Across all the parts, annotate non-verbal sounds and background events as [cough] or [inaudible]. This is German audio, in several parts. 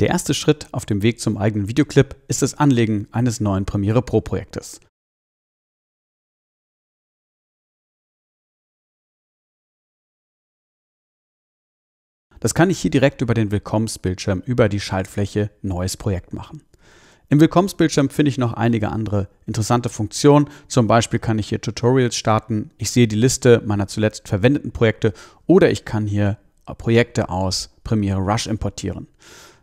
Der erste Schritt auf dem Weg zum eigenen Videoclip ist das Anlegen eines neuen Premiere Pro Projektes. Das kann ich hier direkt über den Willkommensbildschirm über die Schaltfläche Neues Projekt machen. Im Willkommensbildschirm finde ich noch einige andere interessante Funktionen. Zum Beispiel kann ich hier Tutorials starten. Ich sehe die Liste meiner zuletzt verwendeten Projekte oder ich kann hier Projekte aus Premiere Rush importieren.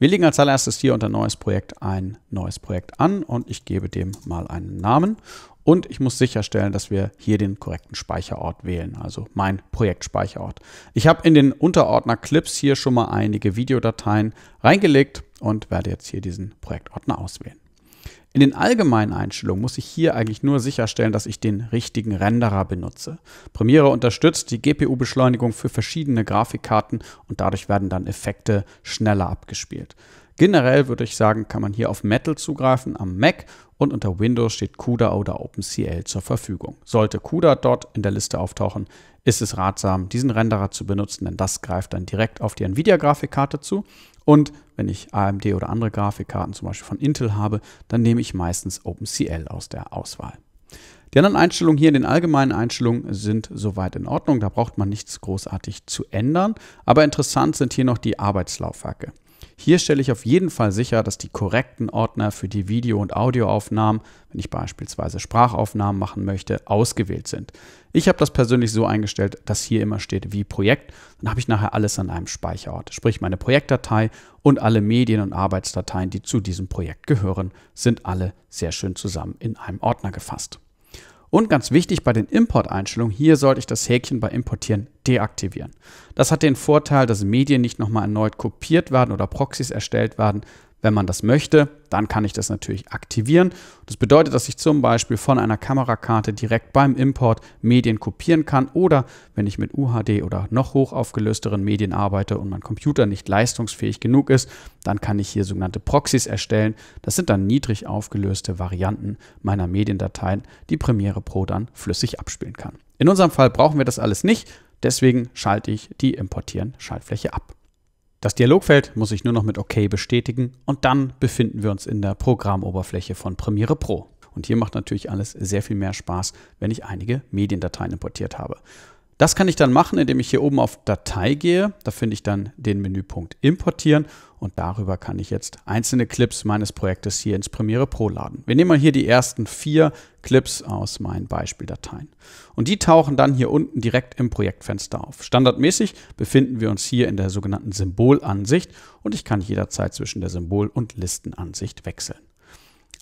Wir legen als allererstes hier unter neues Projekt ein neues Projekt an und ich gebe dem mal einen Namen. Und ich muss sicherstellen, dass wir hier den korrekten Speicherort wählen, also mein Projektspeicherort. Ich habe in den Unterordner Clips hier schon mal einige Videodateien reingelegt und werde jetzt hier diesen Projektordner auswählen. In den allgemeinen Einstellungen muss ich hier eigentlich nur sicherstellen, dass ich den richtigen Renderer benutze. Premiere unterstützt die GPU-Beschleunigung für verschiedene Grafikkarten und dadurch werden dann Effekte schneller abgespielt. Generell würde ich sagen, kann man hier auf Metal zugreifen am Mac und unter Windows steht CUDA oder OpenCL zur Verfügung. Sollte CUDA dort in der Liste auftauchen, ist es ratsam, diesen Renderer zu benutzen, denn das greift dann direkt auf die Nvidia-Grafikkarte zu und wenn ich AMD oder andere Grafikkarten zum Beispiel von Intel habe, dann nehme ich meistens OpenCL aus der Auswahl. Die anderen Einstellungen hier in den allgemeinen Einstellungen sind soweit in Ordnung. Da braucht man nichts großartig zu ändern. Aber interessant sind hier noch die Arbeitslaufwerke. Hier stelle ich auf jeden Fall sicher, dass die korrekten Ordner für die Video- und Audioaufnahmen, wenn ich beispielsweise Sprachaufnahmen machen möchte, ausgewählt sind. Ich habe das persönlich so eingestellt, dass hier immer steht wie Projekt. Dann habe ich nachher alles an einem Speicherort. Sprich, meine Projektdatei und alle Medien- und Arbeitsdateien, die zu diesem Projekt gehören, sind alle sehr schön zusammen in einem Ordner gefasst. Und ganz wichtig bei den Import-Einstellungen, hier sollte ich das Häkchen bei Importieren deaktivieren. Das hat den Vorteil, dass Medien nicht nochmal erneut kopiert werden oder Proxys erstellt werden, wenn man das möchte, dann kann ich das natürlich aktivieren. Das bedeutet, dass ich zum Beispiel von einer Kamerakarte direkt beim Import Medien kopieren kann oder wenn ich mit UHD oder noch hochaufgelösteren Medien arbeite und mein Computer nicht leistungsfähig genug ist, dann kann ich hier sogenannte Proxys erstellen. Das sind dann niedrig aufgelöste Varianten meiner Mediendateien, die Premiere Pro dann flüssig abspielen kann. In unserem Fall brauchen wir das alles nicht, deswegen schalte ich die Importieren-Schaltfläche ab. Das Dialogfeld muss ich nur noch mit OK bestätigen und dann befinden wir uns in der Programmoberfläche von Premiere Pro. Und hier macht natürlich alles sehr viel mehr Spaß, wenn ich einige Mediendateien importiert habe. Das kann ich dann machen, indem ich hier oben auf Datei gehe. Da finde ich dann den Menüpunkt Importieren und darüber kann ich jetzt einzelne Clips meines Projektes hier ins Premiere Pro laden. Wir nehmen mal hier die ersten vier Clips aus meinen Beispieldateien. Und die tauchen dann hier unten direkt im Projektfenster auf. Standardmäßig befinden wir uns hier in der sogenannten Symbolansicht und ich kann jederzeit zwischen der Symbol- und Listenansicht wechseln.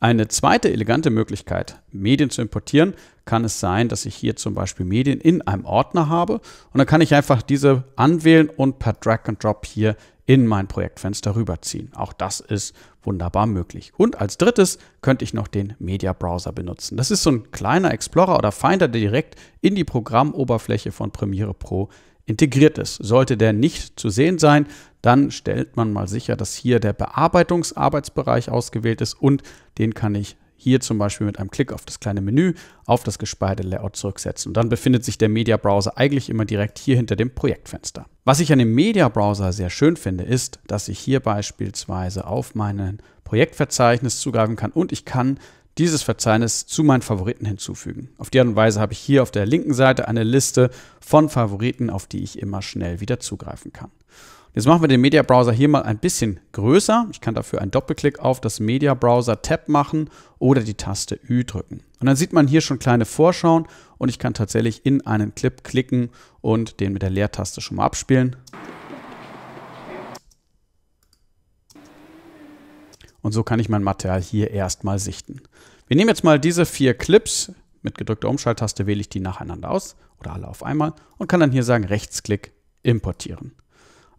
Eine zweite elegante Möglichkeit, Medien zu importieren, kann es sein, dass ich hier zum Beispiel Medien in einem Ordner habe und dann kann ich einfach diese anwählen und per Drag and Drop hier in mein Projektfenster rüberziehen. Auch das ist wunderbar möglich. Und als drittes könnte ich noch den Media Browser benutzen. Das ist so ein kleiner Explorer oder Finder, der direkt in die Programmoberfläche von Premiere Pro integriert ist. Sollte der nicht zu sehen sein, dann stellt man mal sicher, dass hier der Bearbeitungsarbeitsbereich ausgewählt ist und den kann ich hier zum Beispiel mit einem Klick auf das kleine Menü auf das gespeicherte Layout zurücksetzen. Und dann befindet sich der Media Browser eigentlich immer direkt hier hinter dem Projektfenster. Was ich an dem Media Browser sehr schön finde, ist, dass ich hier beispielsweise auf meinen Projektverzeichnis zugreifen kann und ich kann dieses Verzeichnis zu meinen Favoriten hinzufügen. Auf die Art und Weise habe ich hier auf der linken Seite eine Liste von Favoriten, auf die ich immer schnell wieder zugreifen kann. Jetzt machen wir den Media Browser hier mal ein bisschen größer. Ich kann dafür einen Doppelklick auf das Media Browser Tab machen oder die Taste Ü drücken. Und dann sieht man hier schon kleine Vorschauen und ich kann tatsächlich in einen Clip klicken und den mit der Leertaste schon mal abspielen. Und so kann ich mein Material hier erstmal sichten. Wir nehmen jetzt mal diese vier Clips. Mit gedrückter Umschalttaste wähle ich die nacheinander aus oder alle auf einmal und kann dann hier sagen Rechtsklick importieren.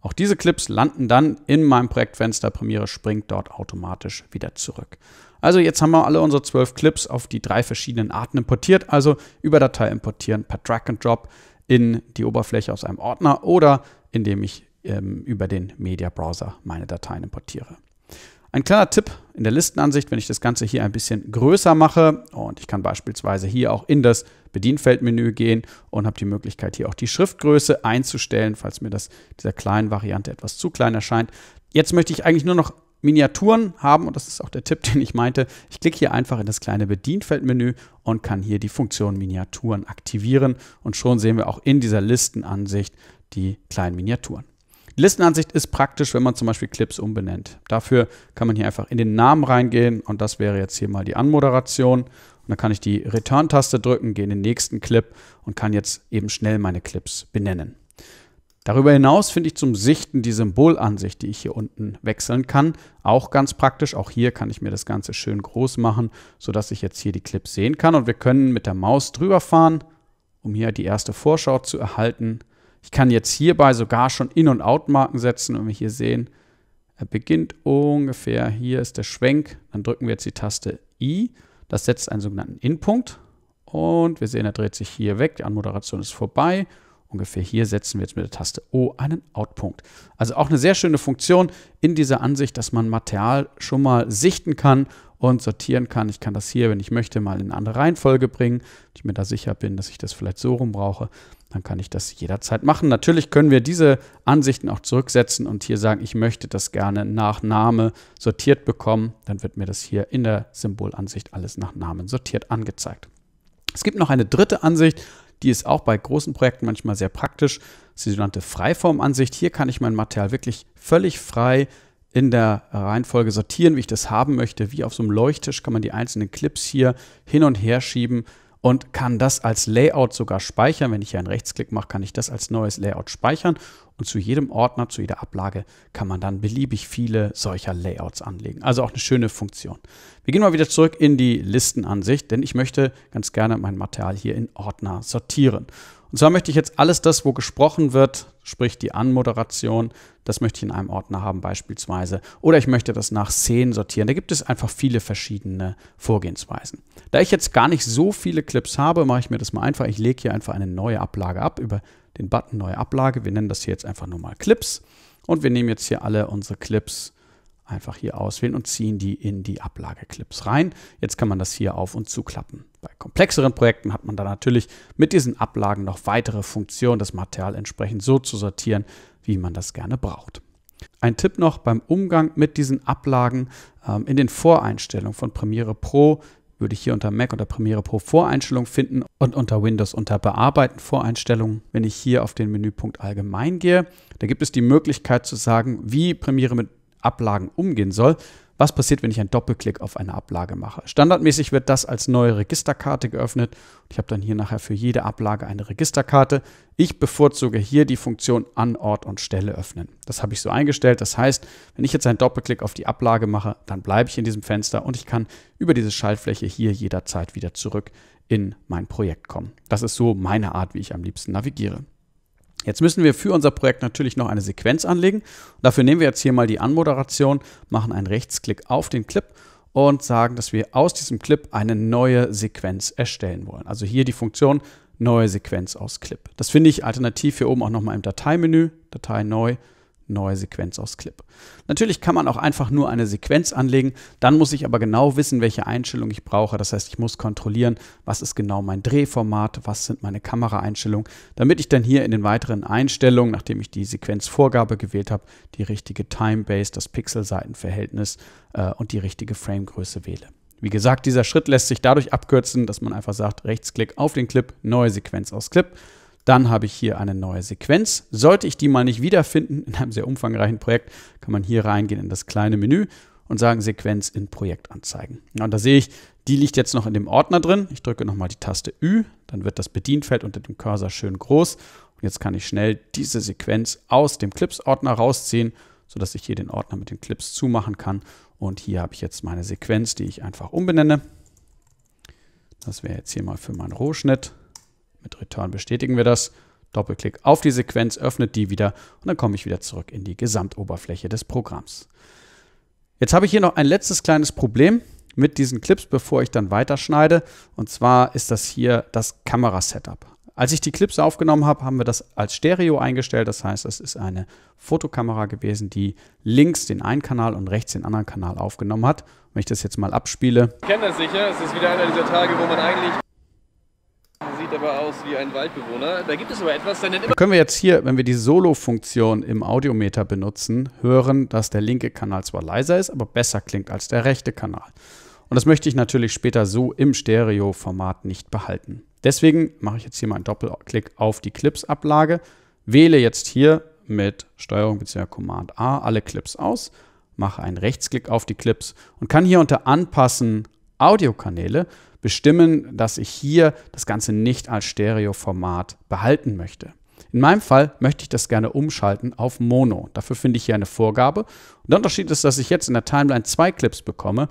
Auch diese Clips landen dann in meinem Projektfenster. Premiere springt dort automatisch wieder zurück. Also jetzt haben wir alle unsere zwölf Clips auf die drei verschiedenen Arten importiert. Also über Datei importieren per Drag and Drop in die Oberfläche aus einem Ordner oder indem ich ähm, über den Media Browser meine Dateien importiere. Ein kleiner Tipp in der Listenansicht, wenn ich das Ganze hier ein bisschen größer mache und ich kann beispielsweise hier auch in das Bedienfeldmenü gehen und habe die Möglichkeit hier auch die Schriftgröße einzustellen, falls mir das dieser kleinen Variante etwas zu klein erscheint. Jetzt möchte ich eigentlich nur noch Miniaturen haben und das ist auch der Tipp, [laughs] den ich meinte. Ich klicke hier einfach in das kleine Bedienfeldmenü und kann hier die Funktion Miniaturen aktivieren und schon sehen wir auch in dieser Listenansicht die kleinen Miniaturen. Die Listenansicht ist praktisch, wenn man zum Beispiel Clips umbenennt. Dafür kann man hier einfach in den Namen reingehen und das wäre jetzt hier mal die Anmoderation. Und dann kann ich die Return-Taste drücken, gehe in den nächsten Clip und kann jetzt eben schnell meine Clips benennen. Darüber hinaus finde ich zum Sichten die Symbolansicht, die ich hier unten wechseln kann, auch ganz praktisch. Auch hier kann ich mir das Ganze schön groß machen, sodass ich jetzt hier die Clips sehen kann. Und wir können mit der Maus drüber fahren, um hier die erste Vorschau zu erhalten. Ich kann jetzt hierbei sogar schon In- und Out-Marken setzen und wir hier sehen, er beginnt ungefähr, hier ist der Schwenk, dann drücken wir jetzt die Taste I, das setzt einen sogenannten In-Punkt und wir sehen, er dreht sich hier weg, die Anmoderation ist vorbei. Ungefähr hier setzen wir jetzt mit der Taste O einen Out-Punkt. Also auch eine sehr schöne Funktion in dieser Ansicht, dass man Material schon mal sichten kann und sortieren kann. Ich kann das hier, wenn ich möchte, mal in eine andere Reihenfolge bringen. Wenn ich mir da sicher bin, dass ich das vielleicht so rum brauche, dann kann ich das jederzeit machen. Natürlich können wir diese Ansichten auch zurücksetzen und hier sagen, ich möchte das gerne nach Name sortiert bekommen. Dann wird mir das hier in der Symbolansicht alles nach Namen sortiert angezeigt. Es gibt noch eine dritte Ansicht, die ist auch bei großen Projekten manchmal sehr praktisch. Das ist die sogenannte Freiformansicht. Hier kann ich mein Material wirklich völlig frei in der Reihenfolge sortieren, wie ich das haben möchte. Wie auf so einem Leuchttisch kann man die einzelnen Clips hier hin und her schieben und kann das als Layout sogar speichern. Wenn ich hier einen Rechtsklick mache, kann ich das als neues Layout speichern. Und zu jedem Ordner, zu jeder Ablage kann man dann beliebig viele solcher Layouts anlegen. Also auch eine schöne Funktion. Wir gehen mal wieder zurück in die Listenansicht, denn ich möchte ganz gerne mein Material hier in Ordner sortieren. Und zwar möchte ich jetzt alles das, wo gesprochen wird, sprich die Anmoderation, das möchte ich in einem Ordner haben beispielsweise. Oder ich möchte das nach Szenen sortieren. Da gibt es einfach viele verschiedene Vorgehensweisen. Da ich jetzt gar nicht so viele Clips habe, mache ich mir das mal einfach. Ich lege hier einfach eine neue Ablage ab über den Button Neue Ablage. Wir nennen das hier jetzt einfach nur mal Clips. Und wir nehmen jetzt hier alle unsere Clips einfach hier auswählen und ziehen die in die Ablageclips rein. Jetzt kann man das hier auf und zuklappen. Bei komplexeren Projekten hat man dann natürlich mit diesen Ablagen noch weitere Funktionen, das Material entsprechend so zu sortieren, wie man das gerne braucht. Ein Tipp noch beim Umgang mit diesen Ablagen ähm, in den Voreinstellungen von Premiere Pro würde ich hier unter Mac unter Premiere Pro Voreinstellungen finden und unter Windows unter Bearbeiten Voreinstellungen. Wenn ich hier auf den Menüpunkt Allgemein gehe, da gibt es die Möglichkeit zu sagen, wie Premiere mit Ablagen umgehen soll. Was passiert, wenn ich einen Doppelklick auf eine Ablage mache? Standardmäßig wird das als neue Registerkarte geöffnet. Ich habe dann hier nachher für jede Ablage eine Registerkarte. Ich bevorzuge hier die Funktion an Ort und Stelle öffnen. Das habe ich so eingestellt. Das heißt, wenn ich jetzt einen Doppelklick auf die Ablage mache, dann bleibe ich in diesem Fenster und ich kann über diese Schaltfläche hier jederzeit wieder zurück in mein Projekt kommen. Das ist so meine Art, wie ich am liebsten navigiere. Jetzt müssen wir für unser Projekt natürlich noch eine Sequenz anlegen. Dafür nehmen wir jetzt hier mal die Anmoderation, machen einen Rechtsklick auf den Clip und sagen, dass wir aus diesem Clip eine neue Sequenz erstellen wollen. Also hier die Funktion neue Sequenz aus Clip. Das finde ich alternativ hier oben auch nochmal im Dateimenü, Datei neu neue Sequenz aus Clip. Natürlich kann man auch einfach nur eine Sequenz anlegen, dann muss ich aber genau wissen, welche Einstellung ich brauche. Das heißt, ich muss kontrollieren, was ist genau mein Drehformat, was sind meine Kameraeinstellungen, damit ich dann hier in den weiteren Einstellungen, nachdem ich die Sequenzvorgabe gewählt habe, die richtige Time-Base, das Pixelseitenverhältnis äh, und die richtige Framegröße wähle. Wie gesagt, dieser Schritt lässt sich dadurch abkürzen, dass man einfach sagt, Rechtsklick auf den Clip, neue Sequenz aus Clip dann habe ich hier eine neue Sequenz. Sollte ich die mal nicht wiederfinden in einem sehr umfangreichen Projekt, kann man hier reingehen in das kleine Menü und sagen Sequenz in Projekt anzeigen. Und da sehe ich, die liegt jetzt noch in dem Ordner drin. Ich drücke nochmal die Taste Ü, dann wird das Bedienfeld unter dem Cursor schön groß. Und jetzt kann ich schnell diese Sequenz aus dem Clips-Ordner rausziehen, sodass ich hier den Ordner mit den Clips zumachen kann. Und hier habe ich jetzt meine Sequenz, die ich einfach umbenenne. Das wäre jetzt hier mal für meinen Rohschnitt. Mit Return bestätigen wir das. Doppelklick auf die Sequenz, öffnet die wieder und dann komme ich wieder zurück in die Gesamtoberfläche des Programms. Jetzt habe ich hier noch ein letztes kleines Problem mit diesen Clips, bevor ich dann weiterschneide. Und zwar ist das hier das Kamera-Setup. Als ich die Clips aufgenommen habe, haben wir das als Stereo eingestellt. Das heißt, es ist eine Fotokamera gewesen, die links den einen Kanal und rechts den anderen Kanal aufgenommen hat. Wenn ich das jetzt mal abspiele. Ich kenne das sicher. Es ist wieder einer dieser Tage, wo man eigentlich Sieht aber aus wie ein Waldbewohner. Da gibt es aber etwas, dann Können wir jetzt hier, wenn wir die Solo-Funktion im Audiometer benutzen, hören, dass der linke Kanal zwar leiser ist, aber besser klingt als der rechte Kanal. Und das möchte ich natürlich später so im Stereo-Format nicht behalten. Deswegen mache ich jetzt hier mal einen Doppelklick auf die Clips-Ablage, wähle jetzt hier mit Steuerung bzw. Command A alle Clips aus, mache einen Rechtsklick auf die Clips und kann hier unter Anpassen Audiokanäle bestimmen, dass ich hier das Ganze nicht als Stereoformat behalten möchte. In meinem Fall möchte ich das gerne umschalten auf Mono. Dafür finde ich hier eine Vorgabe. Und der Unterschied ist, dass ich jetzt in der Timeline zwei Clips bekomme.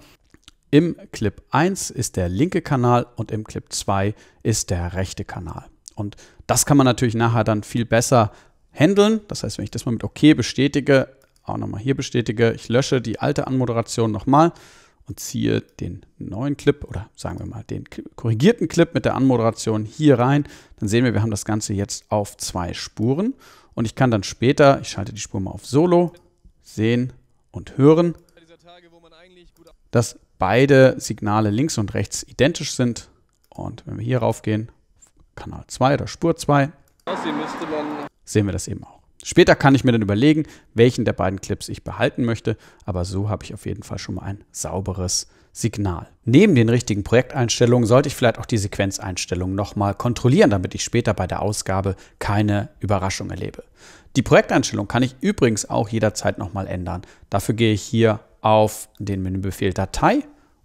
Im Clip 1 ist der linke Kanal und im Clip 2 ist der rechte Kanal. Und das kann man natürlich nachher dann viel besser handeln. Das heißt, wenn ich das mal mit OK bestätige, auch nochmal hier bestätige, ich lösche die alte Anmoderation nochmal und ziehe den neuen Clip oder sagen wir mal den korrigierten Clip mit der Anmoderation hier rein, dann sehen wir, wir haben das Ganze jetzt auf zwei Spuren und ich kann dann später, ich schalte die Spur mal auf Solo, sehen und hören, dass beide Signale links und rechts identisch sind und wenn wir hier raufgehen, Kanal 2 oder Spur 2, sehen wir das eben auch. Später kann ich mir dann überlegen, welchen der beiden Clips ich behalten möchte, aber so habe ich auf jeden Fall schon mal ein sauberes Signal. Neben den richtigen Projekteinstellungen sollte ich vielleicht auch die Sequenzeinstellungen nochmal kontrollieren, damit ich später bei der Ausgabe keine Überraschung erlebe. Die Projekteinstellung kann ich übrigens auch jederzeit nochmal ändern. Dafür gehe ich hier auf den Menübefehl Datei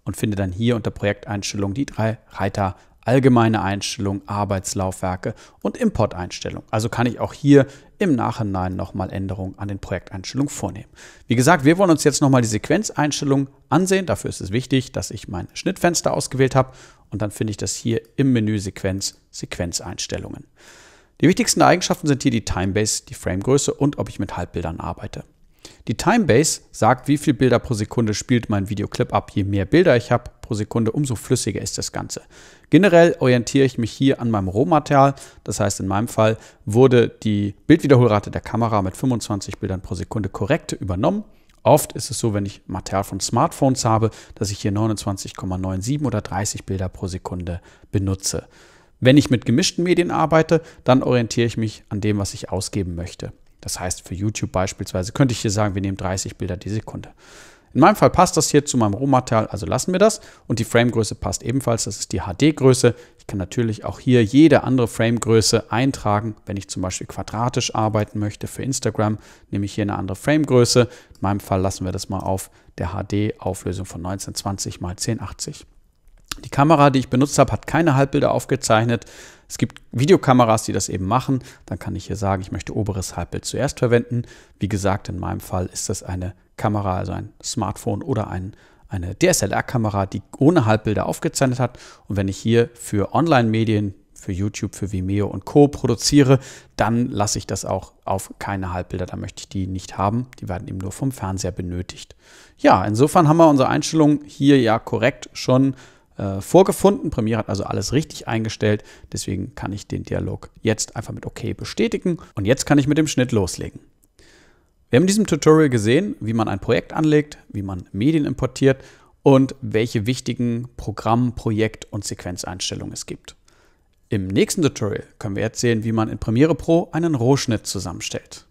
und finde dann hier unter Projekteinstellungen die drei Reiter allgemeine Einstellung, Arbeitslaufwerke und Import-Einstellung. Also kann ich auch hier im Nachhinein nochmal Änderungen an den Projekteinstellungen vornehmen. Wie gesagt, wir wollen uns jetzt nochmal die Sequenzeinstellung ansehen. Dafür ist es wichtig, dass ich mein Schnittfenster ausgewählt habe und dann finde ich das hier im Menü Sequenz, Sequenzeinstellungen. Die wichtigsten Eigenschaften sind hier die Timebase, die Framegröße und ob ich mit Halbbildern arbeite. Die Timebase sagt, wie viele Bilder pro Sekunde spielt mein Videoclip ab. Je mehr Bilder ich habe, pro Sekunde, umso flüssiger ist das Ganze. Generell orientiere ich mich hier an meinem Rohmaterial. Das heißt, in meinem Fall wurde die Bildwiederholrate der Kamera mit 25 Bildern pro Sekunde korrekt übernommen. Oft ist es so, wenn ich Material von Smartphones habe, dass ich hier 29,97 oder 30 Bilder pro Sekunde benutze. Wenn ich mit gemischten Medien arbeite, dann orientiere ich mich an dem, was ich ausgeben möchte. Das heißt, für YouTube beispielsweise könnte ich hier sagen, wir nehmen 30 Bilder die Sekunde. In meinem Fall passt das hier zu meinem Rohmaterial, also lassen wir das. Und die Framegröße passt ebenfalls, das ist die HD-Größe. Ich kann natürlich auch hier jede andere Framegröße eintragen. Wenn ich zum Beispiel quadratisch arbeiten möchte für Instagram, nehme ich hier eine andere Framegröße. In meinem Fall lassen wir das mal auf der HD-Auflösung von 1920 x 1080. Die Kamera, die ich benutzt habe, hat keine Halbbilder aufgezeichnet. Es gibt Videokameras, die das eben machen. Dann kann ich hier sagen, ich möchte oberes Halbbild zuerst verwenden. Wie gesagt, in meinem Fall ist das eine Kamera, also ein Smartphone oder ein, eine DSLR-Kamera, die ohne Halbbilder aufgezeichnet hat. Und wenn ich hier für Online-Medien, für YouTube, für Vimeo und Co. produziere, dann lasse ich das auch auf keine Halbbilder. Da möchte ich die nicht haben. Die werden eben nur vom Fernseher benötigt. Ja, insofern haben wir unsere Einstellung hier ja korrekt schon äh, vorgefunden. Premiere hat also alles richtig eingestellt. Deswegen kann ich den Dialog jetzt einfach mit OK bestätigen. Und jetzt kann ich mit dem Schnitt loslegen. Wir haben in diesem Tutorial gesehen, wie man ein Projekt anlegt, wie man Medien importiert und welche wichtigen Programm-, Projekt- und Sequenzeinstellungen es gibt. Im nächsten Tutorial können wir jetzt sehen, wie man in Premiere Pro einen Rohschnitt zusammenstellt.